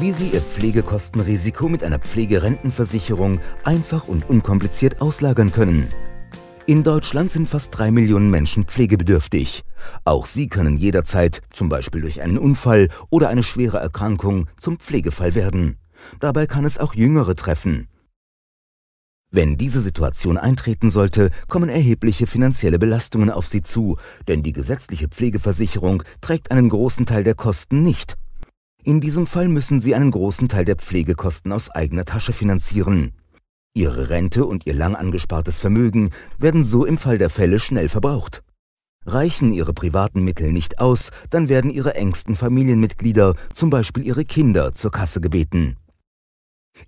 wie Sie Ihr Pflegekostenrisiko mit einer Pflegerentenversicherung einfach und unkompliziert auslagern können. In Deutschland sind fast drei Millionen Menschen pflegebedürftig. Auch sie können jederzeit, zum Beispiel durch einen Unfall oder eine schwere Erkrankung, zum Pflegefall werden. Dabei kann es auch Jüngere treffen. Wenn diese Situation eintreten sollte, kommen erhebliche finanzielle Belastungen auf sie zu, denn die gesetzliche Pflegeversicherung trägt einen großen Teil der Kosten nicht in diesem Fall müssen sie einen großen Teil der Pflegekosten aus eigener Tasche finanzieren. Ihre Rente und ihr lang angespartes Vermögen werden so im Fall der Fälle schnell verbraucht. Reichen ihre privaten Mittel nicht aus, dann werden ihre engsten Familienmitglieder, zum Beispiel ihre Kinder, zur Kasse gebeten.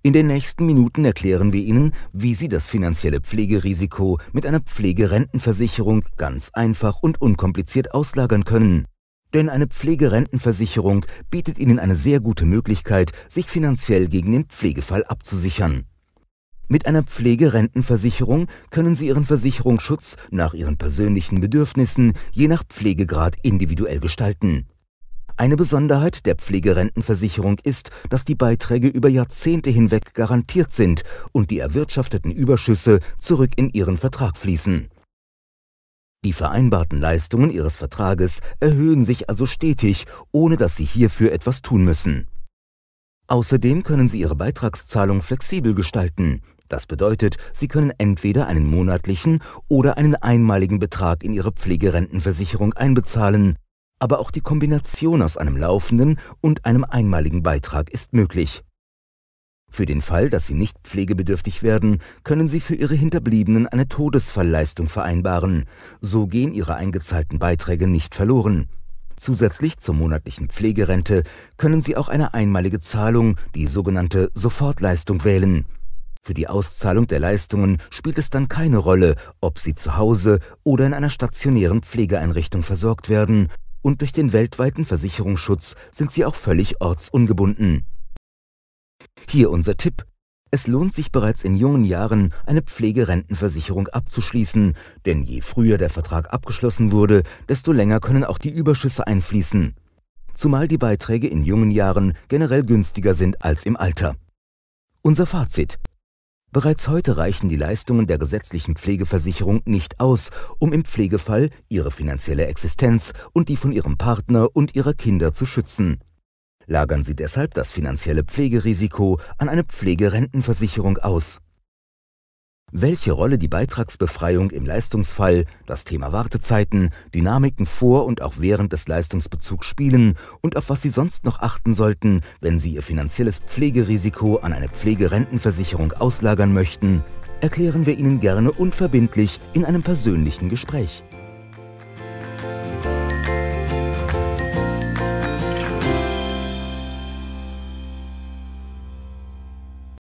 In den nächsten Minuten erklären wir Ihnen, wie Sie das finanzielle Pflegerisiko mit einer Pflegerentenversicherung ganz einfach und unkompliziert auslagern können. Denn eine Pflegerentenversicherung bietet Ihnen eine sehr gute Möglichkeit, sich finanziell gegen den Pflegefall abzusichern. Mit einer Pflegerentenversicherung können Sie Ihren Versicherungsschutz nach Ihren persönlichen Bedürfnissen je nach Pflegegrad individuell gestalten. Eine Besonderheit der Pflegerentenversicherung ist, dass die Beiträge über Jahrzehnte hinweg garantiert sind und die erwirtschafteten Überschüsse zurück in Ihren Vertrag fließen. Die vereinbarten Leistungen ihres Vertrages erhöhen sich also stetig, ohne dass sie hierfür etwas tun müssen. Außerdem können sie ihre Beitragszahlung flexibel gestalten. Das bedeutet, sie können entweder einen monatlichen oder einen einmaligen Betrag in ihre Pflegerentenversicherung einbezahlen, aber auch die Kombination aus einem laufenden und einem einmaligen Beitrag ist möglich. Für den Fall, dass sie nicht pflegebedürftig werden, können sie für ihre Hinterbliebenen eine Todesfallleistung vereinbaren. So gehen ihre eingezahlten Beiträge nicht verloren. Zusätzlich zur monatlichen Pflegerente können sie auch eine einmalige Zahlung, die sogenannte Sofortleistung, wählen. Für die Auszahlung der Leistungen spielt es dann keine Rolle, ob sie zu Hause oder in einer stationären Pflegeeinrichtung versorgt werden, und durch den weltweiten Versicherungsschutz sind sie auch völlig ortsungebunden. Hier unser Tipp. Es lohnt sich bereits in jungen Jahren, eine Pflegerentenversicherung abzuschließen, denn je früher der Vertrag abgeschlossen wurde, desto länger können auch die Überschüsse einfließen. Zumal die Beiträge in jungen Jahren generell günstiger sind als im Alter. Unser Fazit. Bereits heute reichen die Leistungen der gesetzlichen Pflegeversicherung nicht aus, um im Pflegefall ihre finanzielle Existenz und die von ihrem Partner und ihrer Kinder zu schützen lagern sie deshalb das finanzielle Pflegerisiko an eine Pflegerentenversicherung aus. Welche Rolle die Beitragsbefreiung im Leistungsfall, das Thema Wartezeiten, Dynamiken vor und auch während des Leistungsbezugs spielen und auf was Sie sonst noch achten sollten, wenn Sie Ihr finanzielles Pflegerisiko an eine Pflegerentenversicherung auslagern möchten, erklären wir Ihnen gerne unverbindlich in einem persönlichen Gespräch.